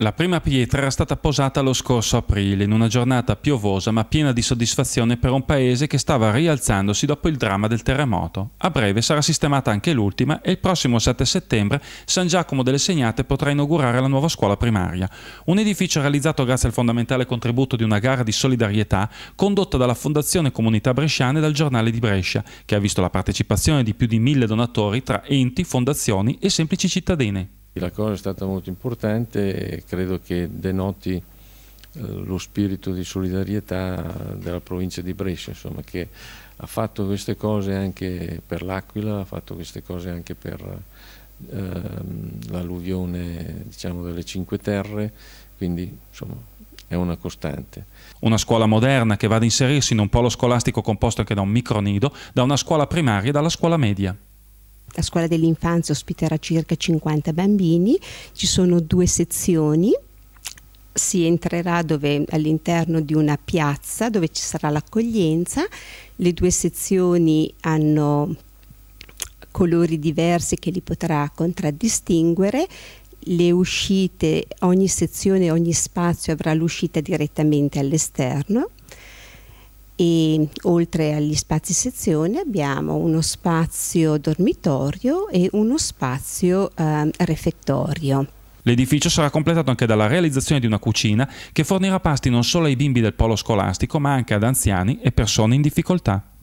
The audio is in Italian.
La prima pietra era stata posata lo scorso aprile, in una giornata piovosa ma piena di soddisfazione per un paese che stava rialzandosi dopo il dramma del terremoto. A breve sarà sistemata anche l'ultima e il prossimo 7 settembre San Giacomo delle Segnate potrà inaugurare la nuova scuola primaria. Un edificio realizzato grazie al fondamentale contributo di una gara di solidarietà condotta dalla Fondazione Comunità Bresciana e dal Giornale di Brescia, che ha visto la partecipazione di più di mille donatori tra enti, fondazioni e semplici cittadini la cosa è stata molto importante e credo che denoti eh, lo spirito di solidarietà della provincia di Brescia, insomma, che ha fatto queste cose anche per l'Aquila, ha fatto queste cose anche per eh, l'alluvione diciamo, delle Cinque Terre, quindi insomma, è una costante. Una scuola moderna che va ad inserirsi in un polo scolastico composto anche da un micronido, da una scuola primaria e dalla scuola media. La scuola dell'infanzia ospiterà circa 50 bambini, ci sono due sezioni si entrerà dove, all'interno di una piazza dove ci sarà l'accoglienza, le due sezioni hanno colori diversi che li potrà contraddistinguere, le uscite, ogni sezione, ogni spazio avrà l'uscita direttamente all'esterno e oltre agli spazi sezione abbiamo uno spazio dormitorio e uno spazio eh, refettorio. L'edificio sarà completato anche dalla realizzazione di una cucina che fornirà pasti non solo ai bimbi del polo scolastico ma anche ad anziani e persone in difficoltà.